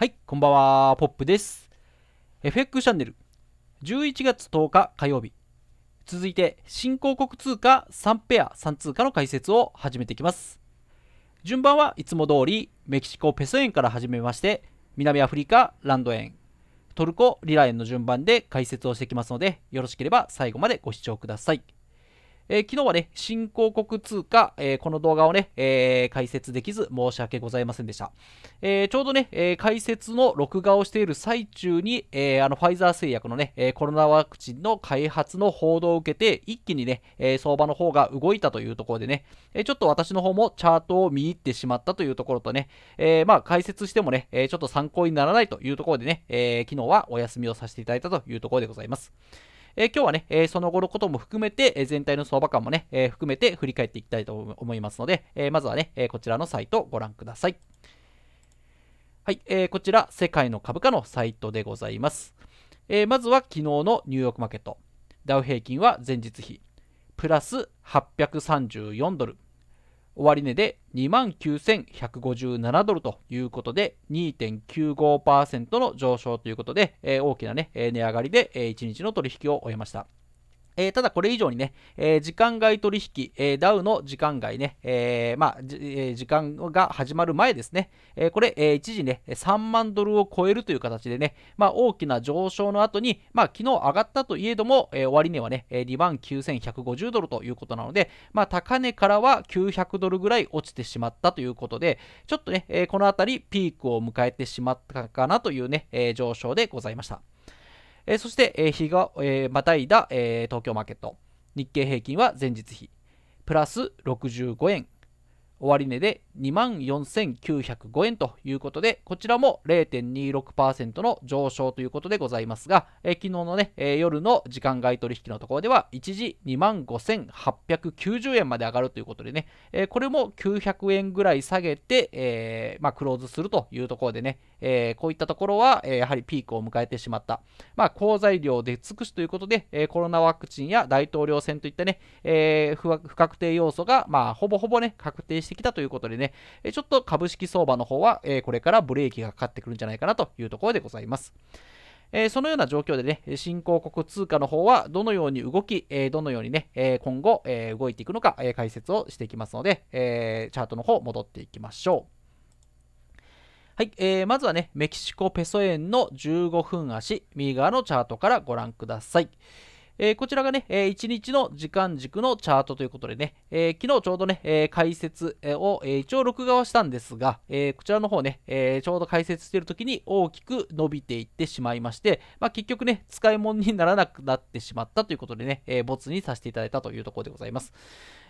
はい、こんばんは、ポップです。FX チャンネル、11月10日火曜日。続いて、新興国通貨3ペア3通貨の解説を始めていきます。順番はいつも通り、メキシコペソ円から始めまして、南アフリカランド円、トルコリラ円の順番で解説をしていきますので、よろしければ最後までご視聴ください。え昨日はね、新興国通貨、えこの動画をね、え解説できず申し訳ございませんでした。えちょうどね、え解説の録画をしている最中に、えあの、ファイザー製薬のね、えコロナワクチンの開発の報道を受けて、一気にね、え相場の方が動いたというところでね、えちょっと私の方もチャートを見入ってしまったというところとね、えまあ、解説してもね、えちょっと参考にならないというところでね、え昨日はお休みをさせていただいたというところでございます。え今日はね、えその後のことも含めて、え全体の相場感もね、え含めて振り返っていきたいと思いますので、えまずはね、えこちらのサイトをご覧ください。はい、えー、こちら、世界の株価のサイトでございます。えまずは昨日のニューヨークマーケット。ダウ平均は前日比、プラス834ドル。終値で29,157ドルということで2.95%の上昇ということで、え大きなね、値上がりで、え1日の取引を終えました。えー、ただこれ以上にね、えー、時間外取引、えー、ダウの時間外ね、えまあ、え時間が始まる前ですね、えこれ、え一時ね、3万ドルを超えるという形でね、まあ、大きな上昇の後に、まあ、昨日上がったといえども、え終値はね、2万9150ドルということなので、まあ、高値からは900ドルぐらい落ちてしまったということで、ちょっとね、えこの辺りピークを迎えてしまったかなというね、え上昇でございました。えそして、え日が、えまたいだ、え東京マーケット日経平均は前日比プラス65円終値で2万4905円ということで、こちらも0.26%の上昇ということでございますが、え昨日のね、えー、夜の時間外取引のところでは、一時2万5890円まで上がるということでね、えー、これも900円ぐらい下げて、えー、まあ、クローズするというところでね、えこういったところは、えやはりピークを迎えてしまった。まあ、好材料で尽くしということで、えコロナワクチンや大統領選といったね、え不確定要素が、まあ、ほぼほぼね、確定してきたということでね、ね、ちょっと株式相場の方は、えこれからブレーキがかかってくるんじゃないかなというところでございます。えそのような状況でね、新興国通貨の方はどのように動き、えどのようにね、え今後、え動いていくのか、え解説をしていきますので、えチャートの方戻っていきましょう。はい、えー、まずはね、メキシコペソ円の15分足、右側のチャートからご覧ください。えー、こちらがね、えー、1日の時間軸のチャートということでね、えー、昨日ちょうどね、え解説を、え一応録画はしたんですが、えこちらの方ね、えちょうど解説している時に大きく伸びていってしまいまして、まあ、結局ね、使い物にならなくなってしまったということでね、えにさせていただいたというところでございます。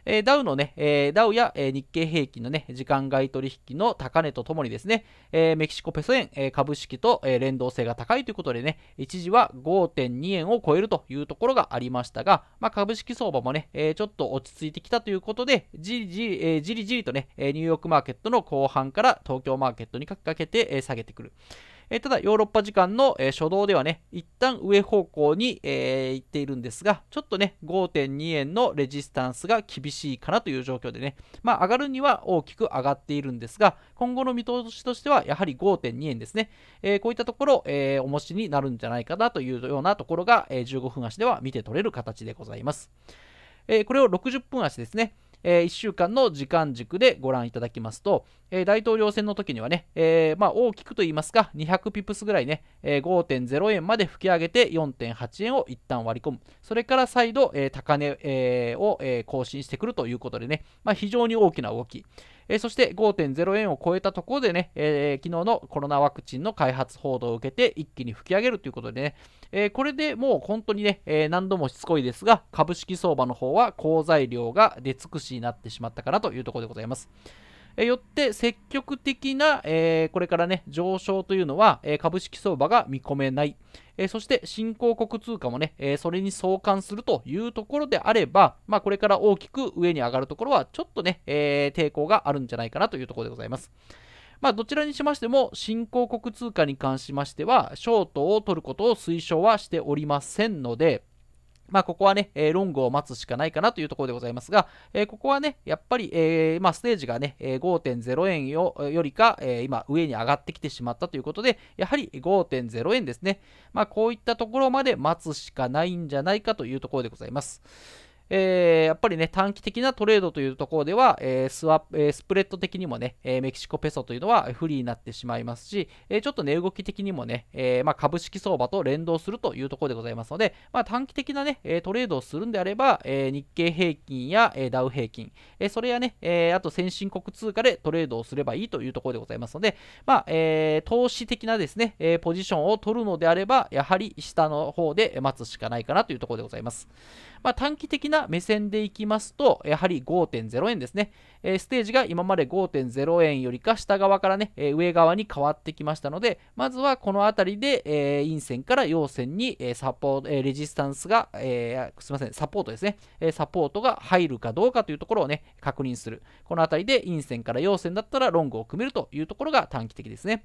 えー、ダウのね、えー、ダウや、えー、日経平均のね、時間外取引の高値とともにですね、えー、メキシコペソ円、え株式と、え連動性が高いということでね、一時は5.2円を超えるというところががありましたが、まあ、株式相場もね、えー、ちょっと落ち着いてきたということで、じりじり,、えー、じりじりとね、ニューヨークマーケットの後半から東京マーケットにかけて、え下げてくる。えー、ただヨーロッパ時間の、えー、初動ではね、一旦上方向に、えー、行っているんですが、ちょっとね、5.2円のレジスタンスが厳しいかなという状況でね、まあ上がるには大きく上がっているんですが、今後の見通しとしてはやはり5.2円ですね、えー、こういったところ、えー、おもしになるんじゃないかなというようなところが、えー、15分足では見て取れる形でございます。えこれを60分足ですね。えー、1週間の時間軸でご覧いただきますと、えー、大統領選の時にはね、えー、まあ、大きくと言いますか、200ピプスぐらいね、え5.0円まで吹き上げて4.8円を一旦割り込む。それから再度、え高値、えを、え更新してくるということでね、まあ、非常に大きな動き。えー、そして5.0円を超えたところでね、えー、昨日のコロナワクチンの開発報道を受けて一気に吹き上げるということでね、えー、これでもう本当にね、え何度もしつこいですが、株式相場の方は好材料が出尽くしになってしまったかなというところでございます。えよって積極的な、えー、これからね、上昇というのは、え株式相場が見込めない。えそして新興国通貨もね、えそれに相関するというところであれば、まあ、これから大きく上に上がるところは、ちょっとね、え抵抗があるんじゃないかなというところでございます。まあ、どちらにしましても、新興国通貨に関しましては、ショートを取ることを推奨はしておりませんので、まあ、ここはね、えー、ロングを待つしかないかなというところでございますが、えー、ここはね、やっぱり、えー、まあ、ステージがね、え5.0円よよりか、え今、上に上がってきてしまったということで、やはり5.0円ですね。まあ、こういったところまで待つしかないんじゃないかというところでございます。えー、やっぱりね、短期的なトレードというところでは、えー、スワえー、スプレッド的にもね、えメキシコペソというのは不利になってしまいますし、えちょっと値、ね、動き的にもね、えまあ、株式相場と連動するというところでございますので、まあ、短期的なね、トレードをするんであれば、え日経平均や、えダウ平均、えそれやね、えあと先進国通貨でトレードをすればいいというところでございますので、まあ、え投資的なですね、えポジションを取るのであれば、やはり下の方で待つしかないかなというところでございます。まあ、短期的な目線でいきますと、やはり5.0円ですね。えー、ステージが今まで5.0円よりか下側からね、えー、上側に変わってきましたので、まずはこの辺りで、えー、陰線から陽線に、えサポート、えレジスタンスが、えすいません、サポートですね、えサポートが入るかどうかというところをね、確認する。この辺りで陰線から陽線だったらロングを組めるというところが短期的ですね。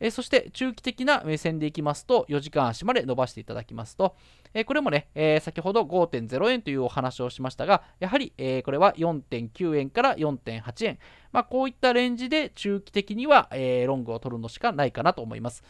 えそして中期的な目線でいきますと4時間足まで伸ばしていただきますと、えこれもね、え先ほど5.0円というお話をしましたがやはり、えこれは4.9円から4.8円、まあ、こういったレンジで中期的には、えロングを取るのしかないかなと思います。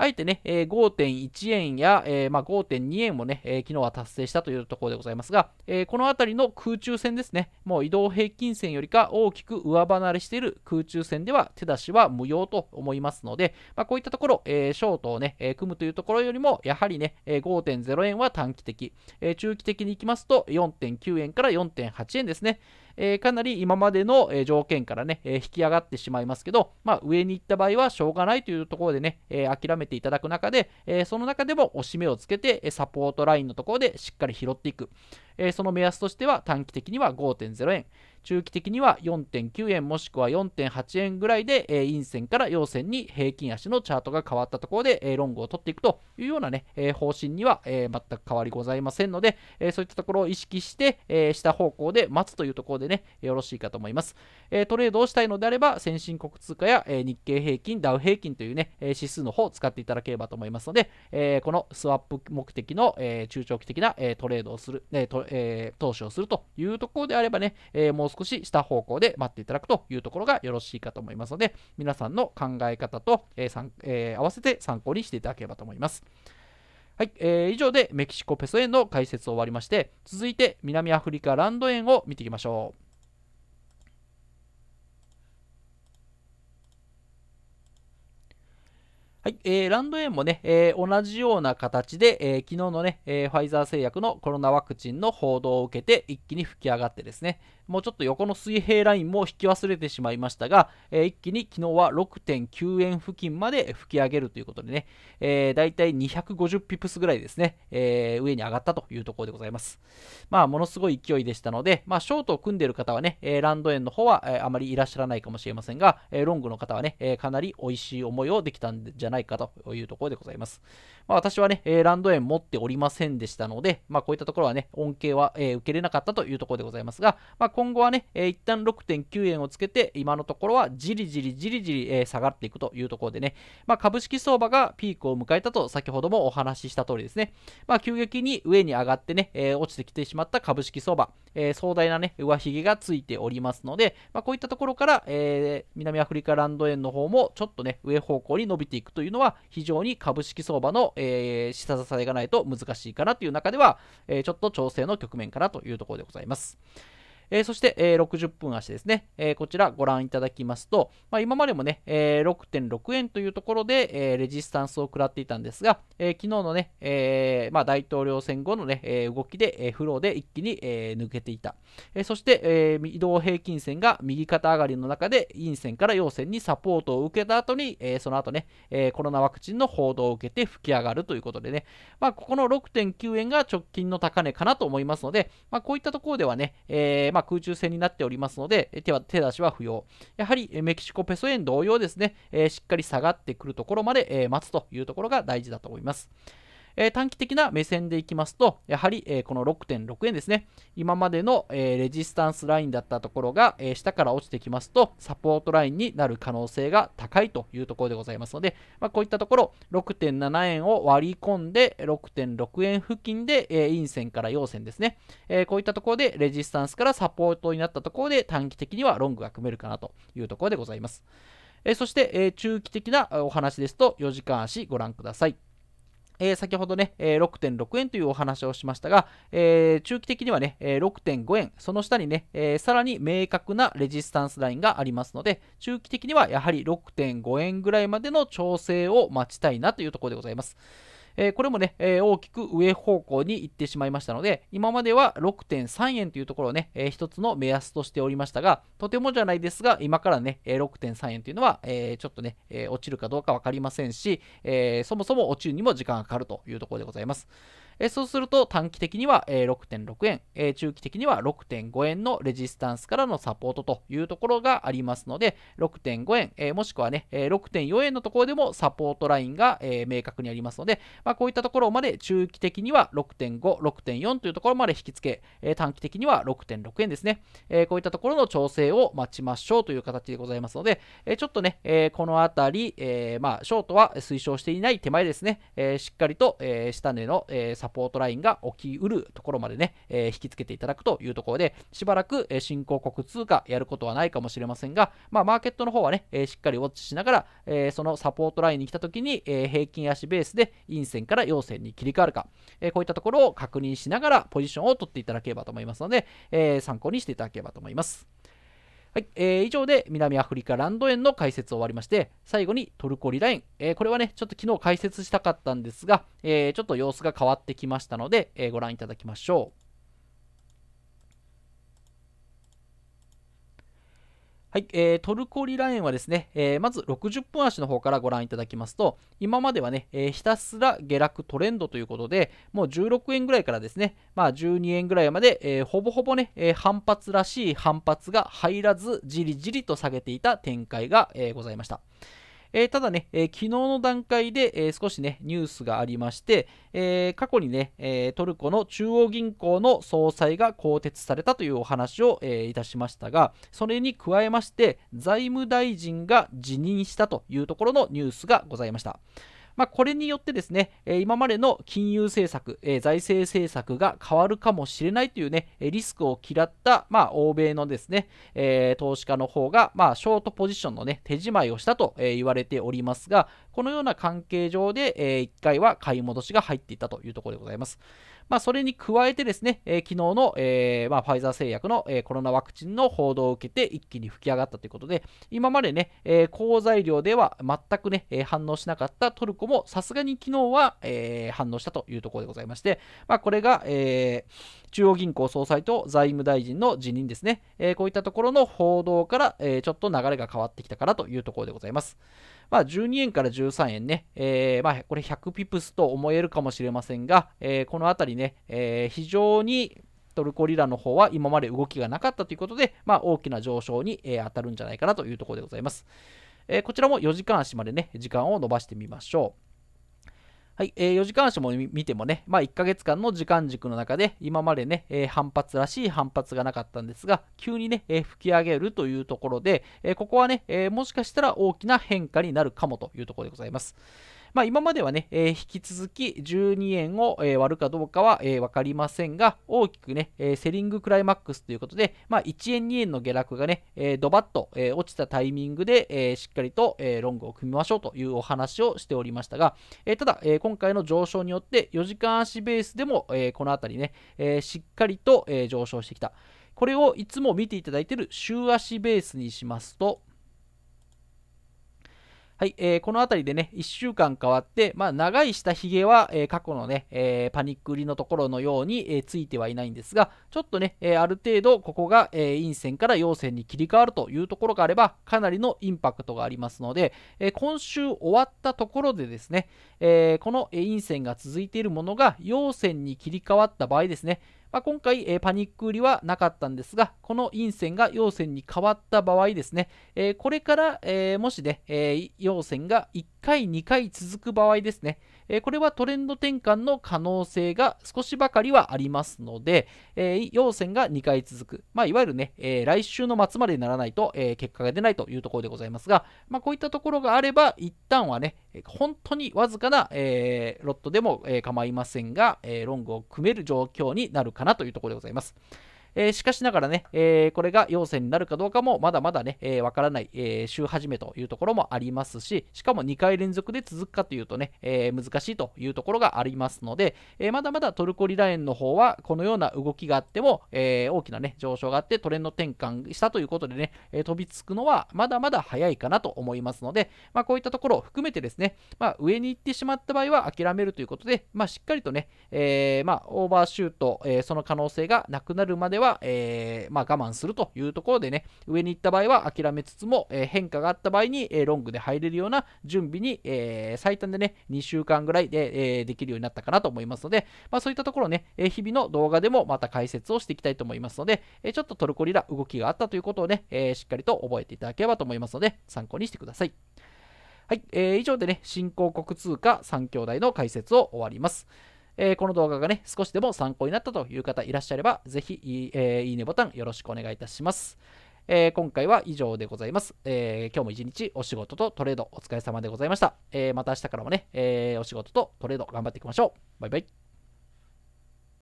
あえてね、えー、5.1円や、えーまあ、5.2円もね、えー、昨日は達成したというところでございますが、えー、この辺りの空中戦ですね、もう移動平均線よりか大きく上離れしている空中戦では手出しは無用と思いますので、まあ、こういったところ、えー、ショートをね、えー、組むというところよりも、やはりね、えー、5.0円は短期的、えー、中期的にいきますと4.9円から4.8円ですね。えー、かなり今までの、えー、条件からね、えー、引き上がってしまいますけど、まあ、上に行った場合はしょうがないというところでね、えー、諦めてていただく中で、えその中でも押し目をつけて、サポートラインのところでしっかり拾っていく。えその目安としては短期的には5.0円。中期的には4.9円もしくは4.8円ぐらいで、えー、陰線から陽線に平均足のチャートが変わったところで、えー、ロングを取っていくというようなね、えー、方針には、え全く変わりございませんので、えそういったところを意識して、え下方向で待つというところでね、よろしいかと思います。えトレードをしたいのであれば、先進国通貨や、え日経平均、ダウ平均というね、指数の方を使っていただければと思いますので、えこのスワップ目的の、え中長期的な、えトレードをする、えとえ投資をするというところであればね、えもう少し少し下方向で待っていただくというところがよろしいかと思いますので、皆さんの考え方と、えーえー、合わせて参考にしていただければと思います。はい、えー、以上でメキシコペソ円の解説を終わりまして、続いて南アフリカランド円を見ていきましょう。はい、えー、ランド円もね、えー、同じような形で、えー、昨日のね、えー、ファイザー製薬のコロナワクチンの報道を受けて一気に吹き上がってですね、もうちょっと横の水平ラインも引き忘れてしまいましたが、えー、一気に昨日は6.9円付近まで吹き上げるということでね、えー、大体250ピプスぐらいですね、えー、上に上がったというところでございます。まあ、ものすごい勢いでしたので、まあ、ショートを組んでいる方はね、ランド円の方は、あまりいらっしゃらないかもしれませんが、ロングの方はね、かなり美味しい思いをできたんじゃないかというところでございます。まあ、私はね、ランド円持っておりませんでしたので、まあ、こういったところはね、恩恵は、受けれなかったというところでございますが、まあ今後はね、えー、一旦6.9円をつけて、今のところはじりじりじりじり、え下がっていくというところでね、まあ、株式相場がピークを迎えたと先ほどもお話しした通りですね、まあ、急激に上に上がってね、えー、落ちてきてしまった株式相場、えー、壮大なね、上髭がついておりますので、まあ、こういったところから、えー、南アフリカランド円の方もちょっとね、上方向に伸びていくというのは、非常に株式相場の、えー、下支えがないと難しいかなという中では、えー、ちょっと調整の局面かなというところでございます。えー、そして、えー、60分足ですね、えー、こちらご覧いただきますと、まあ、今までもね、え6.6円というところで、えレジスタンスを食らっていたんですが、え昨日のね、えまあ、大統領選後のね、え動きで、えフローで一気に、え抜けていた、えそして、え移動平均線が右肩上がりの中で陰線から陽線にサポートを受けた後に、えその後ね、えコロナワクチンの報道を受けて吹き上がるということでね、まあ、ここの6.9円が直近の高値かなと思いますので、まあ、こういったところではね、えーまあ、空中戦になっておりますので、手は手出しは不要。やはりメキシコペソ円同様ですね、えー、しっかり下がってくるところまで、え待つというところが大事だと思います。えー、短期的な目線でいきますと、やはり、えー、この6.6円ですね、今までの、えー、レジスタンスラインだったところが、え下から落ちてきますと、サポートラインになる可能性が高いというところでございますので、まあ、こういったところ、6.7円を割り込んで、6.6円付近で、え陰線から陽線ですね、えこういったところでレジスタンスからサポートになったところで、短期的にはロングが組めるかなというところでございます。えそして、え中期的なお話ですと4時間足ご覧ください。えー、先ほどね、えー、6.6円というお話をしましたが、えー、中期的にはね、え6.5円、その下にね、えさらに明確なレジスタンスラインがありますので、中期的にはやはり6.5円ぐらいまでの調整を待ちたいなというところでございます。えー、これもね、えー、大きく上方向に行ってしまいましたので、今までは6.3円というところをね、えー、一つの目安としておりましたが、とてもじゃないですが、今からね、6.3円というのは、えちょっとね、え落ちるかどうか分かりませんし、えそもそも落ちるにも時間がかかるというところでございます。えそうすると短期的には、6.6円、え中期的には6.5円のレジスタンスからのサポートというところがありますので、6.5円、えもしくはね、6.4円のところでもサポートラインが、え明確にありますので、まあ、こういったところまで中期的には6.5、6.4というところまで引き付け、えー、短期的には6.6円ですね、えー、こういったところの調整を待ちましょうという形でございますので、えちょっとね、えこのあたり、えまあ、ショートは推奨していない手前ですね、えしっかりと、え下値の、えサポートラインが起きうるところまでね、え引き付けていただくというところで、しばらく、え新興国通貨やることはないかもしれませんが、まあ、マーケットの方はね、えしっかりウォッチしながら、えそのサポートラインに来た時に、え平均足ベースで陰性線から陽線に切り替わるか、えー、こういったところを確認しながらポジションを取っていただければと思いますので、えー、参考にしていただければと思います。はい、えー、以上で南アフリカランド園の解説を終わりまして、最後にトルコリラ園、えー、これはね、ちょっと昨日解説したかったんですが、えー、ちょっと様子が変わってきましたので、えご覧いただきましょう。はいえー、トルコリラ園はですね、えー、まず60分足の方からご覧いただきますと、今まではね、えー、ひたすら下落トレンドということで、もう16円ぐらいからですね、まあ、12円ぐらいまで、えー、ほぼほぼね、え反発らしい反発が入らず、じりじりと下げていた展開が、えございました。えー、ただね、えー、昨日の段階で、えー、少しね、ニュースがありまして、え過去にね、えトルコの中央銀行の総裁が更迭されたというお話を、えいたしましたが、それに加えまして、財務大臣が辞任したというところのニュースがございました。まあ、これによってですね、え今までの金融政策、え財政政策が変わるかもしれないというね、リスクを嫌った、まあ、欧米のですね、え投資家の方が、まあ、ショートポジションのね、手じまいをしたと、え言われておりますが、このような関係上で、え1回は買い戻しが入っていたというところでございます。まあ、それに加えてですね、えー、昨日の、えーまあ、ファイザー製薬の、えー、コロナワクチンの報道を受けて一気に吹き上がったということで、今までね、えー、材料では全くね、えー、反応しなかったトルコもさすがに昨日は、えー、反応したというところでございまして、まあ、これが、えー、中央銀行総裁と財務大臣の辞任ですね、えー、こういったところの報道から、えー、ちょっと流れが変わってきたからというところでございます。まあ、12円から13円ね、えー、まあ、これ100ピプスと思えるかもしれませんが、えー、このあたりね、えー、非常にトルコリラの方は今まで動きがなかったということで、まあ、大きな上昇に、え当たるんじゃないかなというところでございます。えこちらも4時間足までね、時間を伸ばしてみましょう。はい、えー、4時間足も見てもね、まあ、1ヶ月間の時間軸の中で、今までね、えー、反発らしい反発がなかったんですが、急にね、えー、吹き上げるというところで、えここはね、えもしかしたら大きな変化になるかもというところでございます。まあ、今まではね、えー、引き続き12円を、えー、割るかどうかは、えー、分かりませんが、大きくね、えセリングクライマックスということで、まあ、1円、2円の下落がね、えドバッと、え落ちたタイミングで、えしっかりと、えロングを組みましょうというお話をしておりましたが、えただ、え今回の上昇によって4時間足ベースでも、えこの辺りね、えしっかりと、え上昇してきた。これをいつも見ていただいている週足ベースにしますと、はい、えー、この辺りでね、1週間変わって、まあ、長い下髭は、えー、過去のね、えー、パニック売りのところのように、えついてはいないんですが、ちょっとね、えある程度、ここが、え陰線から陽線に切り替わるというところがあれば、かなりのインパクトがありますので、え今週終わったところでですね、えこの陰線が続いているものが陽線に切り替わった場合ですね、まあ、今回、えー、パニック売りはなかったんですが、この陰線が陽線に変わった場合ですね、えー、これから、えー、もしね、え陽線が1回、2回続く場合ですね、えー、これはトレンド転換の可能性が少しばかりはありますので、えー、陽線が2回続く、まあ、いわゆるね、えー、来週の末までにならないと、え結果が出ないというところでございますが、まあ、こういったところがあれば、一旦はね、本当にわずかな、えロットでも、え構いませんが、えロングを組める状況になるかなというところでございます。えー、しかしながらね、えー、これが陽性になるかどうかもまだまだね、えー、わからない、え週始めというところもありますし、しかも2回連続で続くかというとね、え難しいというところがありますので、えまだまだトルコリラ円の方はこのような動きがあっても、え大きなね、上昇があってトレンド転換したということでね、え飛びつくのはまだまだ早いかなと思いますので、まあ、こういったところを含めてですね、まあ、上に行ってしまった場合は諦めるということで、まあ、しっかりとね、えまあ、オーバーシュート、えその可能性がなくなるまではは、えー、まあ、我慢するというところでね、上に行った場合は諦めつつも、えー、変化があった場合に、えロングで入れるような準備に、え最短でね、2週間ぐらいで、えできるようになったかなと思いますので、まあ、そういったところね、え日々の動画でもまた解説をしていきたいと思いますので、えちょっとトルコリラ動きがあったということをね、えしっかりと覚えていただければと思いますので、参考にしてください。はい、えー、以上でね、新興国通貨3兄弟の解説を終わります。えー、この動画がね、少しでも参考になったという方いらっしゃれば、ぜひ、えー、いいねボタンよろしくお願いいたします。えー、今回は以上でございます、えー、今日も一日お仕事とトレードお疲れ様でございました。えー、また明日からもね、えお仕事とトレード頑張っていきましょう。バイバイ。